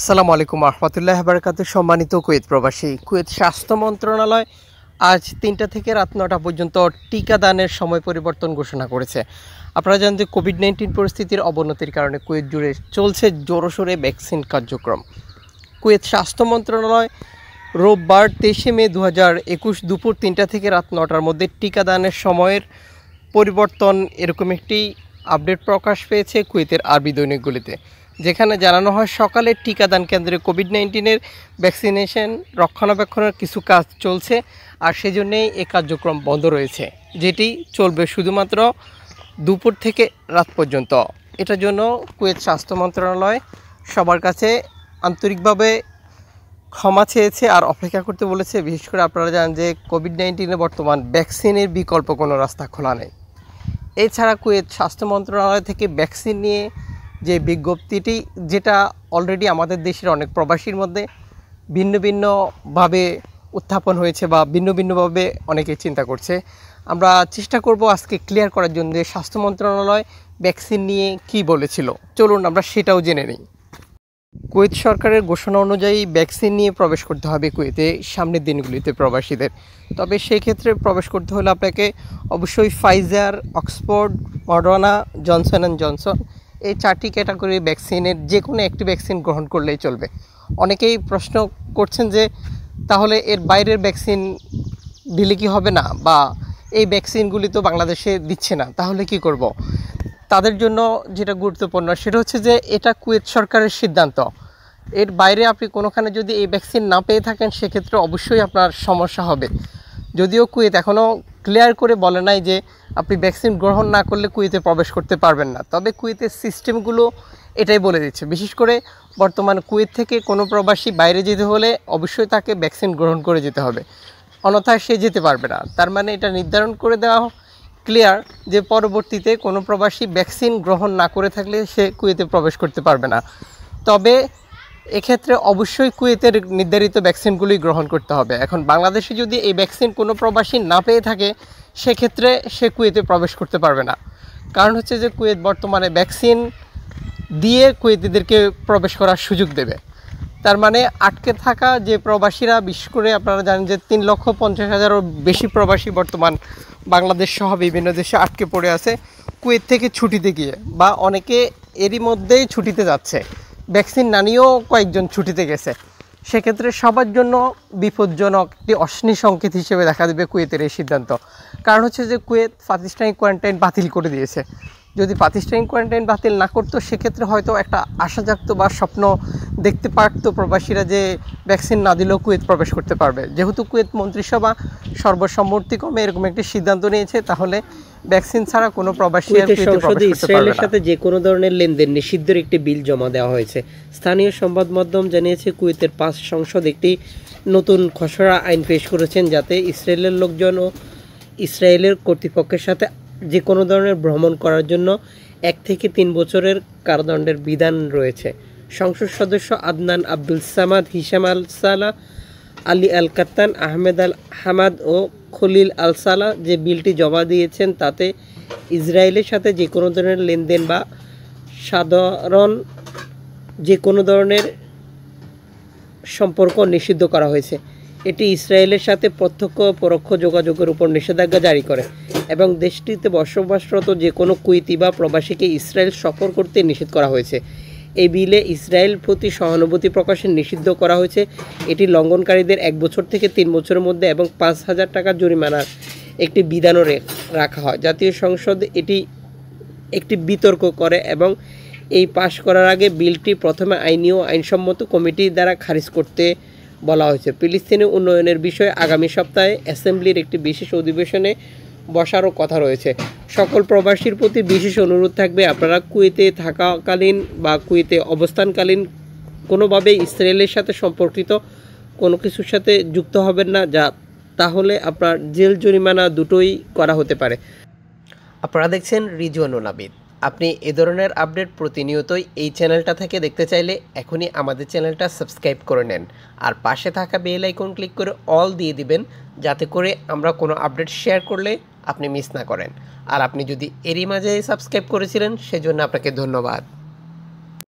আসসালামু আলাইকুম আহমতুল্লাহ বারকাত সম্মানিত কুয়েত প্রবাসী কুয়েত স্বাস্থ্য মন্ত্রণালয় আজ তিনটা থেকে রাত নটা পর্যন্ত টিকাদানের সময় পরিবর্তন ঘোষণা করেছে আপনারা জানেন যে কোভিড নাইন্টিন পরিস্থিতির অবনতির কারণে কুয়েত জুড়ে চলছে জোরসোরে ভ্যাকসিন কার্যক্রম কুয়েত স্বাস্থ্য মন্ত্রণালয় রোববার তেইশে মে দু দুপুর তিনটা থেকে রাত নটার মধ্যে টিকাদানের সময়ের পরিবর্তন এরকম একটি আপডেট প্রকাশ পেয়েছে কুয়েতের আরবি দৈনিকগুলিতে যেখানে জানানো হয় সকালে টিকাদান কেন্দ্রে কোভিড নাইন্টিনের ভ্যাকসিনেশন রক্ষণাবেক্ষণের কিছু কাজ চলছে আর সেজন্যেই এ কার্যক্রম বন্ধ রয়েছে যেটি চলবে শুধুমাত্র দুপুর থেকে রাত পর্যন্ত এটার জন্য কুয়েত স্বাস্থ্য মন্ত্রণালয় সবার কাছে আন্তরিকভাবে ক্ষমা চেয়েছে আর অপেক্ষা করতে বলেছে বিশেষ করে আপনারা জানেন যে কোভিড নাইন্টিনে বর্তমান ভ্যাকসিনের বিকল্প কোনো রাস্তা খোলা নেই এছাড়া কুয়েত স্বাস্থ্য মন্ত্রণালয় থেকে ভ্যাকসিন নিয়ে যে বিজ্ঞপ্তিটি যেটা অলরেডি আমাদের দেশের অনেক প্রবাসীর মধ্যে ভিন্ন ভিন্নভাবে উত্থাপন হয়েছে বা ভিন্ন ভিন্নভাবে অনেকে চিন্তা করছে আমরা চেষ্টা করব আজকে ক্লিয়ার করার জন্য যে স্বাস্থ্য মন্ত্রণালয় ভ্যাকসিন নিয়ে কি বলেছিল চলুন আমরা সেটাও জেনে নিই কুয়েত সরকারের ঘোষণা অনুযায়ী ভ্যাকসিন নিয়ে প্রবেশ করতে হবে কুয়েতে সামনের দিনগুলিতে প্রবাসীদের তবে সেই ক্ষেত্রে প্রবেশ করতে হলে আপনাকে অবশ্যই Pfizer Oxford Moderna Johnson and Johnson এই চারটি ক্যাটাগরি ভ্যাকসিনের যে কোনো একটি ভ্যাকসিন গ্রহণ করলেই চলবে অনেকেই প্রশ্ন করছেন যে তাহলে এর বাইরের ভ্যাকসিন দিলে কি হবে না বা এই ভ্যাকসিনগুলি তো বাংলাদেশে দিচ্ছে না তাহলে কি করব। তাদের জন্য যেটা গুরুত্বপূর্ণ সেটা হচ্ছে যে এটা কুয়েত সরকারের সিদ্ধান্ত এর বাইরে আপনি কোনোখানে যদি এই ভ্যাকসিন না পেয়ে থাকেন সেক্ষেত্রে অবশ্যই আপনার সমস্যা হবে যদিও কুয়েত এখনও ক্লিয়ার করে বলে নাই যে আপনি ভ্যাকসিন গ্রহণ না করলে কুয়েতে প্রবেশ করতে পারবেন না তবে কুয়েতের সিস্টেমগুলো এটাই বলে দিচ্ছে বিশেষ করে বর্তমান কুয়েত থেকে কোনো প্রবাসী বাইরে যেতে হলে অবশ্যই তাকে ভ্যাকসিন গ্রহণ করে যেতে হবে অন্যথায় সে যেতে পারবে না তার মানে এটা নির্ধারণ করে দেওয়া ক্লিয়ার যে পরবর্তীতে কোনো প্রবাসী ভ্যাকসিন গ্রহণ না করে থাকলে সে কুয়েতে প্রবেশ করতে পারবে না তবে এক্ষেত্রে অবশ্যই কুয়েতের নির্ধারিত ভ্যাকসিনগুলি গ্রহণ করতে হবে এখন বাংলাদেশে যদি এই ভ্যাকসিন কোনো প্রবাসী না পেয়ে থাকে সেক্ষেত্রে সে কুয়েতে প্রবেশ করতে পারবে না কারণ হচ্ছে যে কুয়েত বর্তমানে ভ্যাকসিন দিয়ে কুয়েতিদেরকে প্রবেশ করার সুযোগ দেবে তার মানে আটকে থাকা যে প্রবাসীরা বিশেষ করে আপনারা জানেন যে তিন লক্ষ পঞ্চাশ হাজারও বেশি প্রবাসী বর্তমান বাংলাদেশ সহ বিভিন্ন দেশে আটকে পড়ে আছে কুয়েত থেকে ছুটিতে গিয়ে বা অনেকে এরই মধ্যেই ছুটিতে যাচ্ছে ভ্যাকসিন না নিয়েও কয়েকজন ছুটিতে গেছে সেক্ষেত্রে সবার জন্য বিপজ্জনক একটি অশ্নি সংকেত হিসেবে দেখা দেবে কুয়েতের এই সিদ্ধান্ত কারণ হচ্ছে যে কুয়েত প্রাতিষ্ঠানিক কোয়ারেন্টাইন বাতিল করে দিয়েছে যদি প্রাতিষ্ঠানিক কোয়ারেন্টাইন বাতিল না করতো সেক্ষেত্রে হয়তো একটা জাগত বা স্বপ্ন দেখতে পারতো প্রবাসীরা যে ভ্যাকসিন না দিলেও কুয়েত প্রবেশ করতে পারবে যেহেতু কুয়েত মন্ত্রিসভা সর্বসম্মতিক্রমে এরকম একটি সিদ্ধান্ত নিয়েছে তাহলে ভ্যাকসিন ছাড়া কোনো প্রবাসী সংসদে ইসরায়েলের সাথে যে কোনো ধরনের লেনদেন নিষিদ্ধের একটি বিল জমা দেওয়া হয়েছে স্থানীয় সংবাদ মাধ্যম জানিয়েছে কুয়েতের পাঁচ সংসদ একটি নতুন খসড়া আইন পেশ করেছেন যাতে ইসরায়েলের লোকজন ও ইসরায়েলের কর্তৃপক্ষের সাথে যে কোনো ধরনের ভ্রমণ করার জন্য এক থেকে তিন বছরের কারাদণ্ডের বিধান রয়েছে সংসদ সদস্য Adnan Abdul Samad Hisham Al Sala Ali Al Kattan Ahmed Al Hamad ও খলিল আল সালা যে বিলটি জমা দিয়েছেন তাতে ইসরায়েলের সাথে যে কোনো ধরনের লেনদেন বা সাধারণ যে কোনো ধরনের সম্পর্ক নিষিদ্ধ করা হয়েছে এটি ইসরায়েলের সাথে প্রত্যক্ষ পরোক্ষ যোগাযোগের উপর নিষেধাজ্ঞা জারি করে এবং দেশটিতে বসবাসরত যে কোনো কুইতি বা প্রবাসীকে ইসরায়েল সফর করতে নিষেধ করা হয়েছে এই বিলে ইসরায়েল প্রতি সহানুভূতি প্রকাশে নিষিদ্ধ করা হয়েছে এটি লঙ্ঘনকারীদের এক বছর থেকে তিন বছরের মধ্যে এবং পাঁচ হাজার টাকা জরিমানার একটি বিধানও রাখা হয় জাতীয় সংসদ এটি একটি বিতর্ক করে এবং এই পাশ করার আগে বিলটি প্রথমে আইনি ও আইনসম্মত কমিটি দ্বারা খারিজ করতে বলা হয়েছে ফিলিস্তিনি উন্নয়নের বিষয়ে আগামী সপ্তাহে অ্যাসেম্বলির একটি বিশেষ অধিবেশনে বসারও কথা রয়েছে সকল প্রবাসীর প্রতি বিশেষ অনুরোধ থাকবে আপনারা কুয়েতে থাকাকালীন বা কুয়েতে অবস্থানকালীন কোনোভাবে ইসরায়েলের সাথে সম্পর্কিত কোনো কিছুর সাথে যুক্ত হবেন না যা তাহলে আপনার জেল জরিমানা দুটোই করা হতে পারে আপনারা দেখছেন রিজওয়ানুল নাবিদ আপনি এ ধরনের আপডেট প্রতিনিয়তই এই চ্যানেলটা থেকে দেখতে চাইলে এখনই আমাদের চ্যানেলটা সাবস্ক্রাইব করে নেন আর পাশে থাকা বেল আইকন ক্লিক করে অল দিয়ে দিবেন যাতে করে আমরা কোনো আপডেট শেয়ার করলে আপনি মিস না করেন আর আপনি যদি এরই মাঝে সাবস্ক্রাইব করেছিলেন সেজন্য আপনাকে ধন্যবাদ